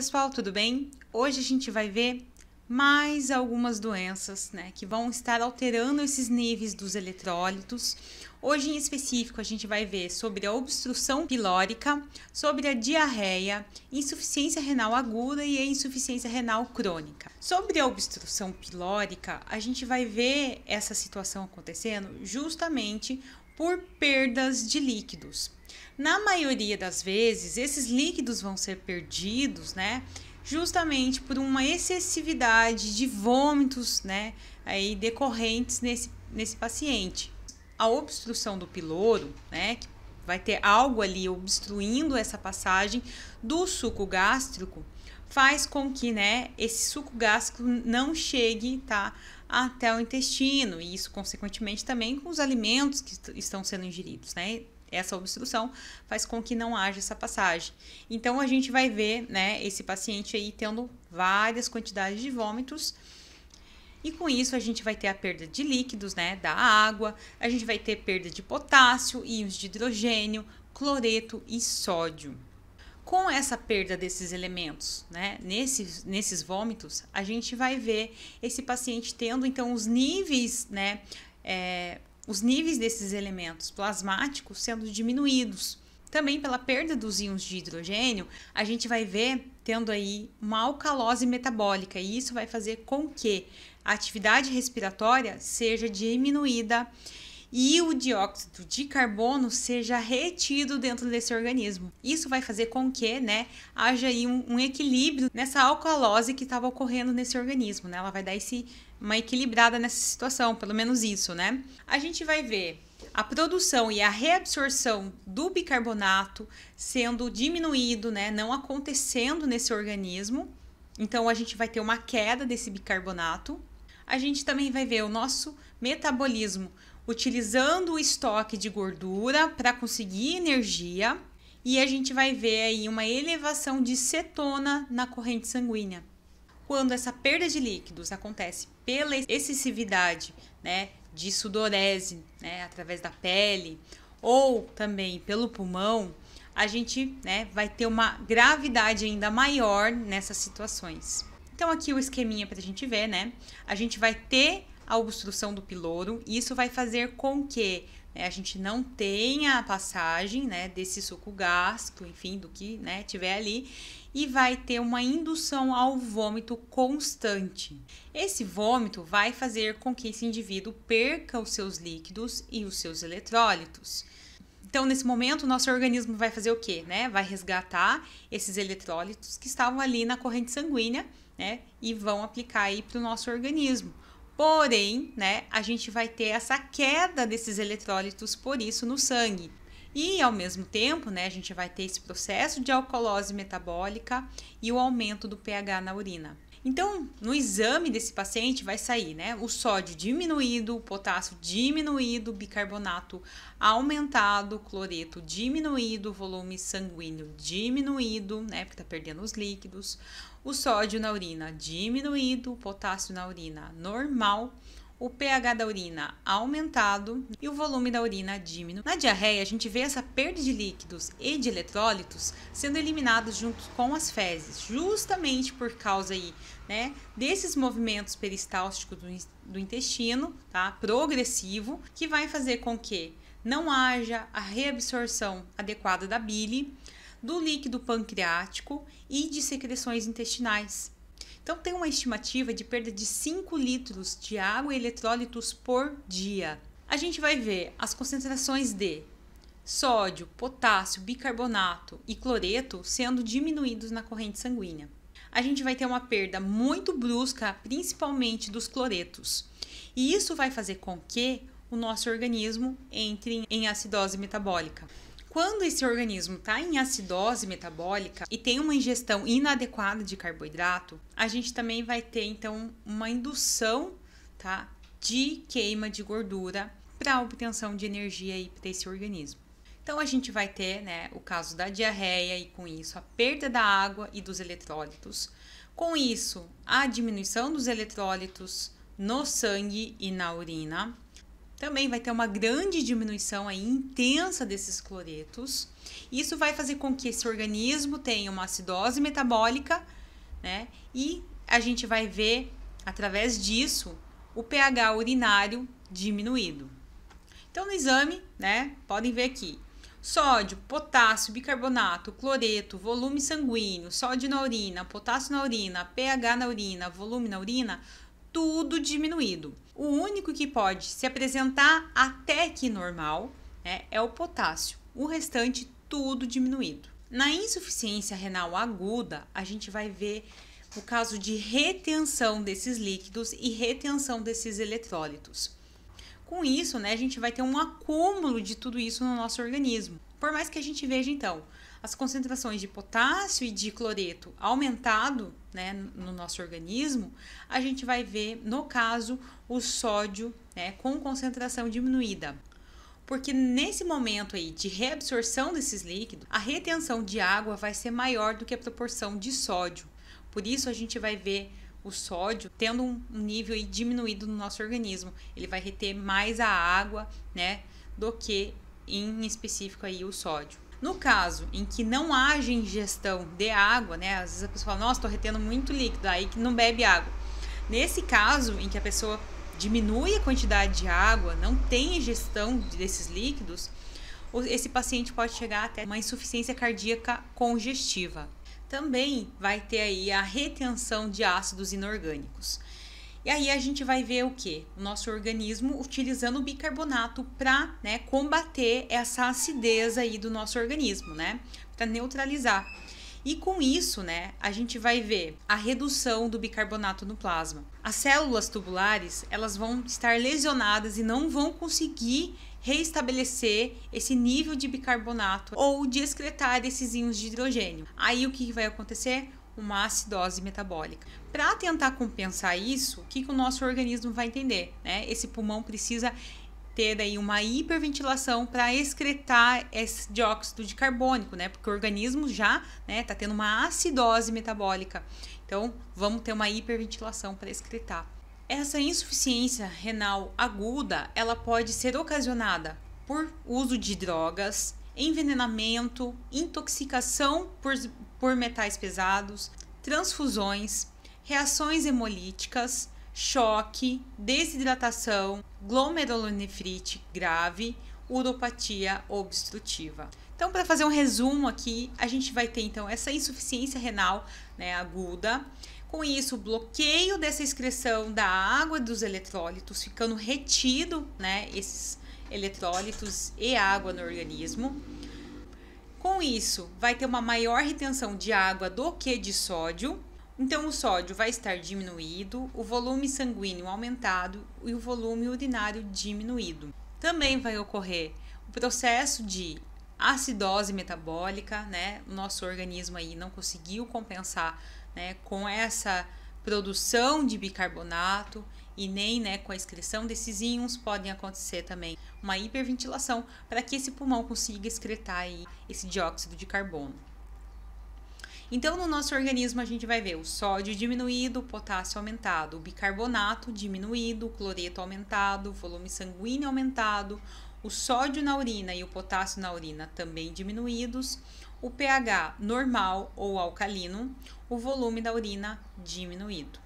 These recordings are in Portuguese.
pessoal, tudo bem? Hoje a gente vai ver mais algumas doenças né, que vão estar alterando esses níveis dos eletrólitos. Hoje, em específico, a gente vai ver sobre a obstrução pilórica, sobre a diarreia, insuficiência renal aguda e a insuficiência renal crônica. Sobre a obstrução pilórica, a gente vai ver essa situação acontecendo justamente por perdas de líquidos. Na maioria das vezes, esses líquidos vão ser perdidos, né? Justamente por uma excessividade de vômitos, né? Aí decorrentes nesse, nesse paciente. A obstrução do piloro, né? Vai ter algo ali obstruindo essa passagem do suco gástrico, faz com que, né, esse suco gástrico não chegue, tá? até o intestino, e isso, consequentemente, também com os alimentos que estão sendo ingeridos, né? Essa obstrução faz com que não haja essa passagem. Então, a gente vai ver, né, esse paciente aí tendo várias quantidades de vômitos. E com isso a gente vai ter a perda de líquidos, né, da água, a gente vai ter perda de potássio, íons de hidrogênio, cloreto e sódio com essa perda desses elementos, né? Nesses, nesses vômitos, a gente vai ver esse paciente tendo então os níveis, né? É, os níveis desses elementos plasmáticos sendo diminuídos. Também pela perda dos íons de hidrogênio, a gente vai ver tendo aí uma alcalose metabólica, e isso vai fazer com que a atividade respiratória seja diminuída e o dióxido de carbono seja retido dentro desse organismo. Isso vai fazer com que, né, haja aí um, um equilíbrio nessa alcalose que estava ocorrendo nesse organismo, né? Ela vai dar esse uma equilibrada nessa situação, pelo menos isso, né? A gente vai ver a produção e a reabsorção do bicarbonato sendo diminuído, né, não acontecendo nesse organismo. Então a gente vai ter uma queda desse bicarbonato. A gente também vai ver o nosso metabolismo utilizando o estoque de gordura para conseguir energia e a gente vai ver aí uma elevação de cetona na corrente sanguínea. Quando essa perda de líquidos acontece pela excessividade, né, de sudorese, né, através da pele ou também pelo pulmão, a gente, né, vai ter uma gravidade ainda maior nessas situações. Então aqui o esqueminha para a gente ver, né? A gente vai ter a obstrução do piloro. Isso vai fazer com que né, a gente não tenha a passagem né, desse suco gástrico, enfim, do que né, tiver ali, e vai ter uma indução ao vômito constante. Esse vômito vai fazer com que esse indivíduo perca os seus líquidos e os seus eletrólitos. Então, nesse momento, o nosso organismo vai fazer o quê? Né? Vai resgatar esses eletrólitos que estavam ali na corrente sanguínea né? e vão aplicar aí para o nosso organismo. Porém, né, a gente vai ter essa queda desses eletrólitos por isso no sangue. E ao mesmo tempo, né, a gente vai ter esse processo de alcoolose metabólica e o aumento do pH na urina. Então, no exame desse paciente vai sair, né, o sódio diminuído, o potássio diminuído, bicarbonato aumentado, cloreto diminuído, volume sanguíneo diminuído, né, porque tá perdendo os líquidos, o sódio na urina diminuído, o potássio na urina normal, o pH da urina aumentado e o volume da urina diminuído. Na diarreia, a gente vê essa perda de líquidos e de eletrólitos sendo eliminados junto com as fezes, justamente por causa aí, né, desses movimentos peristálticos do, do intestino, tá, progressivo, que vai fazer com que não haja a reabsorção adequada da bile, do líquido pancreático e de secreções intestinais. Então, tem uma estimativa de perda de 5 litros de água e eletrólitos por dia. A gente vai ver as concentrações de sódio, potássio, bicarbonato e cloreto sendo diminuídos na corrente sanguínea. A gente vai ter uma perda muito brusca, principalmente dos cloretos. E isso vai fazer com que o nosso organismo entre em acidose metabólica. Quando esse organismo está em acidose metabólica e tem uma ingestão inadequada de carboidrato, a gente também vai ter então uma indução, tá, de queima de gordura para obtenção de energia aí para esse organismo. Então a gente vai ter, né, o caso da diarreia e com isso a perda da água e dos eletrólitos. Com isso, a diminuição dos eletrólitos no sangue e na urina também vai ter uma grande diminuição aí, intensa desses cloretos. Isso vai fazer com que esse organismo tenha uma acidose metabólica, né? E a gente vai ver, através disso, o pH urinário diminuído. Então, no exame, né, podem ver aqui, sódio, potássio, bicarbonato, cloreto, volume sanguíneo, sódio na urina, potássio na urina, pH na urina, volume na urina, tudo diminuído o único que pode se apresentar até que normal né, é o potássio, o restante tudo diminuído. Na insuficiência renal aguda, a gente vai ver o caso de retenção desses líquidos e retenção desses eletrólitos. Com isso, né, a gente vai ter um acúmulo de tudo isso no nosso organismo. Por mais que a gente veja então as concentrações de potássio e de cloreto aumentado né, no nosso organismo, a gente vai ver, no caso, o sódio né, com concentração diminuída. Porque nesse momento aí de reabsorção desses líquidos, a retenção de água vai ser maior do que a proporção de sódio. Por isso a gente vai ver o sódio tendo um nível aí diminuído no nosso organismo. Ele vai reter mais a água, né, do que em específico aí o sódio. No caso em que não haja ingestão de água, né? Às vezes a pessoa fala, nossa, estou retendo muito líquido, aí que não bebe água. Nesse caso em que a pessoa diminui a quantidade de água, não tem ingestão desses líquidos, esse paciente pode chegar até uma insuficiência cardíaca congestiva. Também vai ter aí a retenção de ácidos inorgânicos. E aí a gente vai ver o que? O nosso organismo utilizando o bicarbonato para né, combater essa acidez aí do nosso organismo, né? Para neutralizar. E com isso, né, a gente vai ver a redução do bicarbonato no plasma. As células tubulares, elas vão estar lesionadas e não vão conseguir reestabelecer esse nível de bicarbonato ou de excretar esses íons de hidrogênio. Aí o que vai acontecer? uma acidose metabólica. Para tentar compensar isso, o que, que o nosso organismo vai entender? Né? Esse pulmão precisa ter aí uma hiperventilação para excretar esse dióxido de carbônico, né? Porque o organismo já está né, tá tendo uma acidose metabólica. Então, vamos ter uma hiperventilação para excretar. Essa insuficiência renal aguda, ela pode ser ocasionada por uso de drogas, envenenamento, intoxicação por, por metais pesados, transfusões, reações hemolíticas, choque, desidratação, glomerulonefrite grave, uropatia obstrutiva. Então, para fazer um resumo aqui, a gente vai ter então essa insuficiência renal né, aguda. Com isso, o bloqueio dessa excreção da água dos eletrólitos, ficando retido né, esses eletrólitos e água no organismo com isso, vai ter uma maior retenção de água do que de sódio. Então, o sódio vai estar diminuído, o volume sanguíneo aumentado e o volume urinário diminuído. Também vai ocorrer o processo de acidose metabólica, né? O nosso organismo aí não conseguiu compensar, né, com essa produção de bicarbonato e nem né, com a excreção desses íons podem acontecer também uma hiperventilação para que esse pulmão consiga excretar aí esse dióxido de carbono. Então, no nosso organismo, a gente vai ver o sódio diminuído, o potássio aumentado, o bicarbonato diminuído, o cloreto aumentado, o volume sanguíneo aumentado, o sódio na urina e o potássio na urina também diminuídos, o pH normal ou alcalino, o volume da urina diminuído.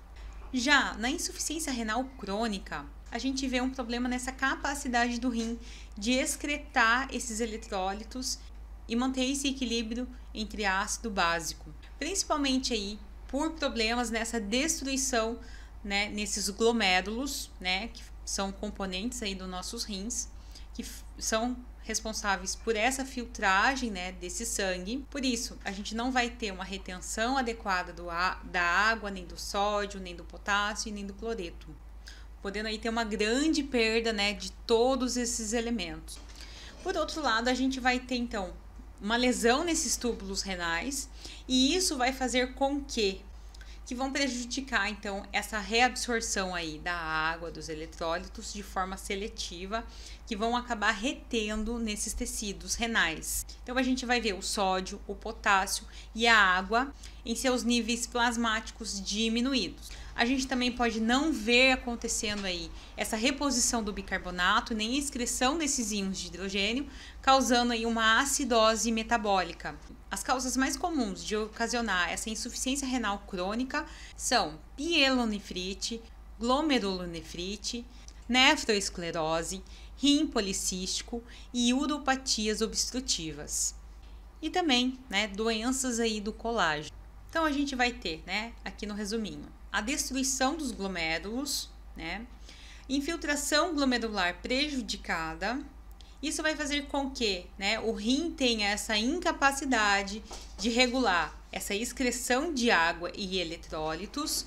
Já na insuficiência renal crônica, a gente vê um problema nessa capacidade do rim de excretar esses eletrólitos e manter esse equilíbrio entre ácido básico, principalmente aí por problemas nessa destruição, né, nesses glomérulos, né, que são componentes aí dos nossos rins, que são responsáveis por essa filtragem né, desse sangue. Por isso, a gente não vai ter uma retenção adequada do, da água, nem do sódio, nem do potássio e nem do cloreto, podendo aí ter uma grande perda né, de todos esses elementos. Por outro lado, a gente vai ter então uma lesão nesses túbulos renais, e isso vai fazer com que que vão prejudicar então essa reabsorção aí da água, dos eletrólitos de forma seletiva, que vão acabar retendo nesses tecidos renais. Então a gente vai ver o sódio, o potássio e a água em seus níveis plasmáticos diminuídos a gente também pode não ver acontecendo aí essa reposição do bicarbonato, nem excreção desses íons de hidrogênio, causando aí uma acidose metabólica. As causas mais comuns de ocasionar essa insuficiência renal crônica são pielonefrite, glomerulonefrite, nefroesclerose, rim policístico e uropatias obstrutivas. E também, né, doenças aí do colágeno. Então a gente vai ter, né, aqui no resuminho, a destruição dos glomérulos, né? Infiltração glomerular prejudicada. Isso vai fazer com que né, o rim tenha essa incapacidade de regular essa excreção de água e eletrólitos,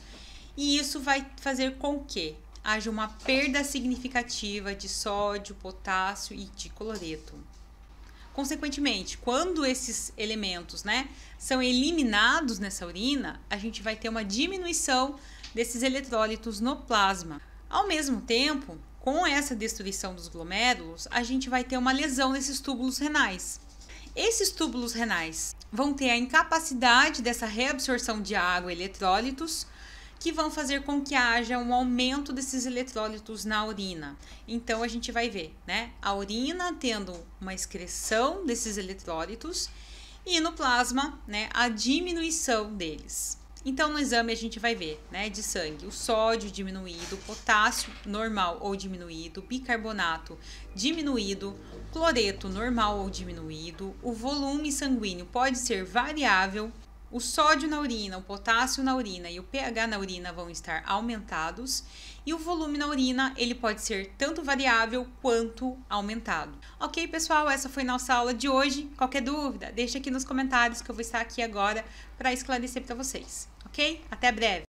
e isso vai fazer com que haja uma perda significativa de sódio, potássio e de cloreto. Consequentemente, quando esses elementos, né, são eliminados nessa urina, a gente vai ter uma diminuição desses eletrólitos no plasma. Ao mesmo tempo, com essa destruição dos glomérulos, a gente vai ter uma lesão nesses túbulos renais. Esses túbulos renais vão ter a incapacidade dessa reabsorção de água e eletrólitos, que vão fazer com que haja um aumento desses eletrólitos na urina. Então a gente vai ver, né? A urina tendo uma excreção desses eletrólitos e no plasma, né, a diminuição deles. Então no exame a gente vai ver, né, de sangue, o sódio diminuído, potássio normal ou diminuído, bicarbonato diminuído, cloreto normal ou diminuído, o volume sanguíneo pode ser variável o sódio na urina, o potássio na urina e o pH na urina vão estar aumentados e o volume na urina ele pode ser tanto variável quanto aumentado. Ok, pessoal, essa foi nossa aula de hoje. Qualquer dúvida, deixa aqui nos comentários que eu vou estar aqui agora para esclarecer para vocês. Ok? Até breve.